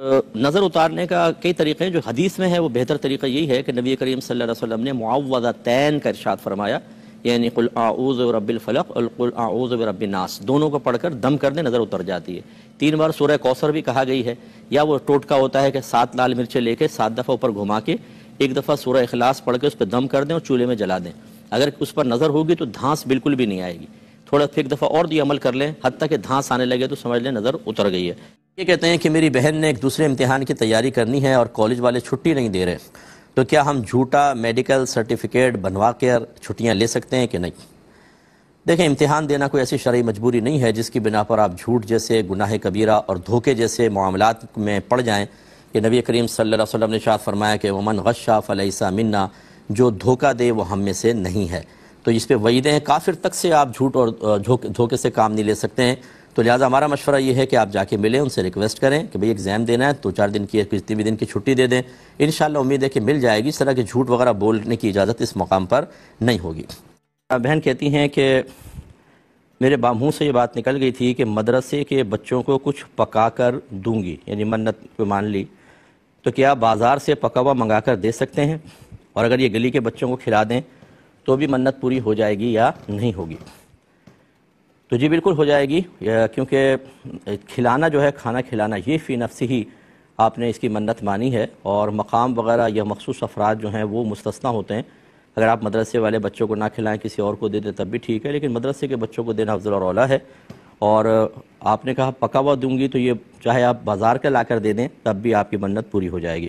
नज़र उतारने का कई तरीक़े हैं जो हदीस में है वो बेहतर तरीका यही है कि नबी करीम सल्लल्लाहु अलैहि वसल्लम ने मुआवजा तैन का इरशाद फरमाया यानी कुल आऊज़ रबिलफ़लक कुल आऊज़ रबिलनास दोनों को पढ़कर दम करने नज़र उतर जाती है तीन बार सूर्य कौसर भी कहा गई है या वो टोटका होता है कि सात लाल मिर्चें लेके सात दफ़ा ऊपर घुमा के एक दफ़ा सूर्य अखलास पढ़ के उस पर दम कर दें और चूल्हे में जला दें अगर उस पर नज़र होगी तो धांस बिल्कुल भी नहीं आएगी थोड़ा फिर एक दफ़ा और भी अमल कर लें हद तक धांस आने लगे तो समझ लें नज़र उतर गई है ये कहते हैं कि मेरी बहन ने एक दूसरे इम्तिहान की तैयारी करनी है और कॉलेज वाले छुट्टी नहीं दे रहे तो क्या हम झूठा मेडिकल सर्टिफिकेट बनवा कर छुट्टियाँ ले सकते हैं कि नहीं देखें इम्तिहान देना कोई ऐसी शरा मजबूरी नहीं है जिसकी बिना पर आप झूठ जैसे गुनाह कबीरा और धोखे जैसे मामला में पड़ जाएँ कि नबी करीम सल्ला ने शाह फरमाया कि वमन गशा फ़लैसा मन्ना जो धोखा दे वो हम में से नहीं है तो इस पर वहीदे हैं काफिर तक से आप झूठ और धोखे धोखे से काम नहीं ले सकते हैं तो लिहाजा हमारा मशवरा ये है कि आप जाके मिलें उनसे रिक्वेस्ट करें कि भाई एग्ज़ाम देना है तो चार दिन की कितनी भी दिन की छुट्टी दे दें इन उम्मीद है कि मिल जाएगी इस तरह के झूठ वगैरह बोलने की इजाज़त इस मकाम पर नहीं होगी बहन कहती हैं कि मेरे बामू से ये बात निकल गई थी कि मदरसे के बच्चों को कुछ पका कर दूँगी यानी मन्नत मान ली तो क्या बाज़ार से पका हुआ मंगा कर दे सकते हैं और अगर ये गली के बच्चों को खिला दें तो भी मन्नत पूरी हो जाएगी या नहीं होगी तो जी बिल्कुल हो जाएगी क्योंकि खिलाना जो है खाना खिलाना ये फ़ी नफ्स ही आपने इसकी मन्नत मानी है और मकाम वगैरह या मखसूस अफराद जो हैं वो मुस्तना होते हैं अगर आप मदरसे वाले बच्चों को ना खिलाएं किसी और को दे दें तब भी ठीक है लेकिन मदरसे के बच्चों को देना अफजल और है और आपने कहा पका हुआ दूंगी तो ये चाहे आप बाज़ार का ला कर दे दें तब भी आपकी मन्नत पूरी हो जाएगी